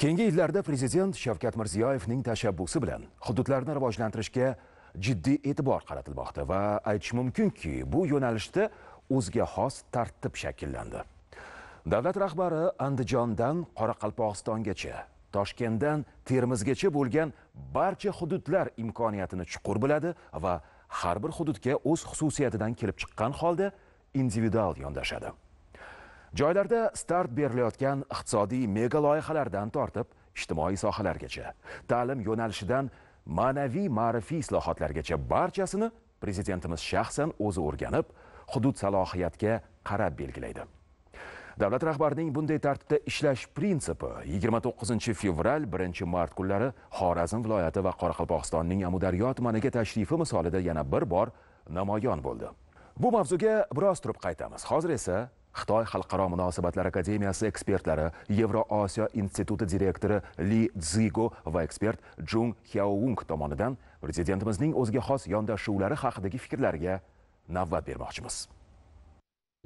keyingi yillarda prezident shavkat mirziyoyevning tashabbusi bilan hududlarni rivojlantirishga jiddiy e'tibor qaratilmoqda va aytish mumkinki bu yo'nalishda o'ziga xos tartib shakllandi davlat rahbari andijondan qoraqalpog'istongacha toshkentdan termizgacha bo'lgan barcha hududlar imkoniyatini chuqur biladi va har bir hududga o'z xususiyatidan kelib chiqqan holda individual yondashadi joylarda start berilayotgan iqtisodiy mega loyihalardan tortib ijtimoiy sohalargacha ta'lim yo'nalishidan ma'naviy ma'rifiy islohotlargacha barchasini prezidentimiz shaxsan o'zi o'rganib hudud salohiyatga qarab belgilaydi davlat rahbarining bunday tartibda ishlash prinsipi 29 fevral 1 mart kunlari xorazm viloyati va qoraqalpog'istonning amudaryo tumaniga tashrifi misolida yana bir bor namoyon bo'ldi bu mavzuga biroz turib qaytamiz hozir esa xitoy xalqaro munosabatlar akademiyasi ekspertlari yevroosiyo instituti direktori li dzigo va ekspert jung hyaoung tomonidan prezidentimizning o'ziga xos yondashuvlari haqidagi fikrlarga navbat bermoqchimiz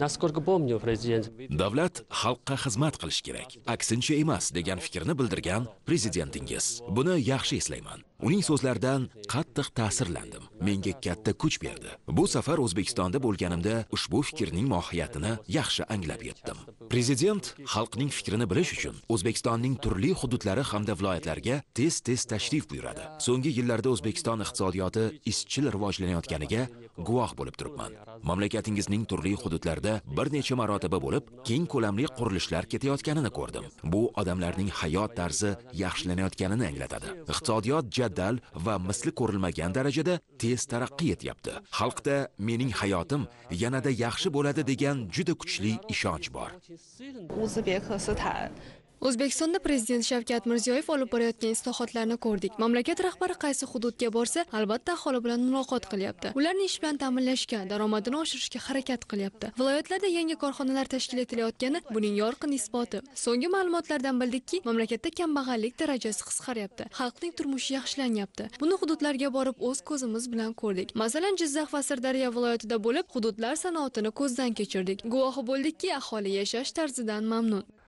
насколько помню президент davlat xalqqa xizmat qilish kerak aksincha emas degan fikrni bildirgan prezidentingiz buni yaxshi eslayman uning so'zlaridan qattiq ta'sirlandim menga katta kuch berdi bu safar o'zbekistonda bo'lganimda ushbu fikrning mohiyatini yaxshi anglab yetdim prezident xalqning fikrini bilish uchun o'zbekistonning turli hududlari hamda viloyatlarga tez tez tashrif buyuradi so'nggi yillarda o'zbekiston iqtisodiyoti izchil rivojlanayotganiga guvoh bo'lib turibman mamlakatingizning turli hududlarida bir necha marotaba bo'lib keng ko'lamli qurilishlar ketayotganini ko'rdim bu odamlarning hayot tarzi yaxshilanayotganini anglatadi iqtisodiyot jadal va misli ko'rilmagan darajada tez taraqqiy etyapti. Xalqda mening hayotim yanada yaxshi bo'ladi degan juda kuchli ishonch bor. O'zbekistonda prezident Shavkat Mirziyoyev olib borayotgan islohotlarni ko'rdik. Mamlakat rahbari qaysi hududga borsa, albatta aholi bilan muloqot qilyapti. Ularni ish bilan ta'minlashga, daromadini oshirishga harakat qilyapti. Viloyatlarda yangi korxonalar tashkil etilayotgani buning yorqin isboti. So'nggi ma'lumotlardan bildikki, mamlakatda kambag'allik darajasi qisqaryapti. Xalqning turmushi yaxshilanyapti. Buni hududlarga borib o'z ko'zimiz bilan ko'rdik. Masalan, Jizzax va Sirdaryo viloyatida bo'lib, hududlar sanoatini ko'zdan kechirdik. Guvohi bo'ldikki, aholi yashash tarzidan mamnun.